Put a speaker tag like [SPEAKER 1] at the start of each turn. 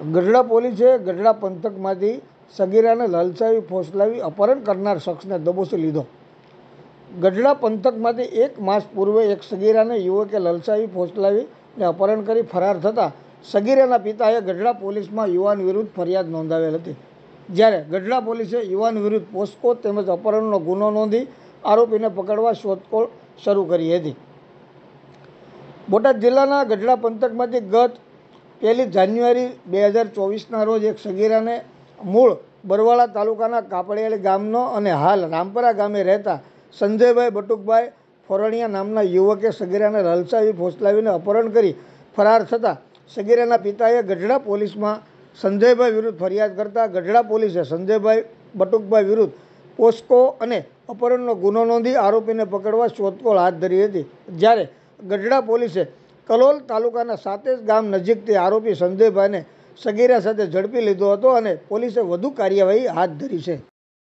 [SPEAKER 1] ગઢડા પોલીસે ગઢડા પંથકમાંથી સગીરાને લાલચાવી ફોસલાવી અપહરણ કરનાર શખ્સને દબોસી લીધો ગઢડા પંથકમાંથી એક માસ પૂર્વે એક સગીરાને યુવકે લલચાવી ફોસલાવી ને અપહરણ કરી ફરાર થતાં સગીરાના પિતાએ ગઢડા પોલીસમાં યુવાન વિરુદ્ધ ફરિયાદ નોંધાવેલ હતી જ્યારે ગઢડા પોલીસે યુવાન વિરુદ્ધ પોસ્કો તેમજ અપહરણનો ગુનો નોંધી આરોપીને પકડવા શોધખોળ શરૂ કરી હતી બોટાદ જિલ્લાના ગઢડા પંથકમાંથી ગત પહેલી જાન્યુઆરી બે હજાર ચોવીસના રોજ એક સગીરાને મૂળ બરવાળા તાલુકાના કાપડિયાળી ગામનો અને હાલ રામપરા ગામે રહેતા સંજયભાઈ બટુકભાઈ ફોરણિયા નામના યુવકે સગીરાને લલચાવી ફોસલાવીને અપહરણ કરી ફરાર થતાં સગીરાના પિતાએ ગઢડા પોલીસમાં સંજયભાઈ વિરુદ્ધ ફરિયાદ કરતા ગઢડા પોલીસે સંજયભાઈ બટુકભાઈ વિરુદ્ધ પોસ્કો અને અપહરણનો ગુનો નોંધી આરોપીને પકડવા શોધખોળ હાથ ધરી હતી જ્યારે ગઢડા પોલીસે કલોલ તાલુકાના સાતેજ ગામ નજીકથી આરોપી સંજયભાઈને સગીરા સાથે ઝડપી લીધો હતો અને પોલીસે વધુ કાર્યવાહી હાથ ધરી છે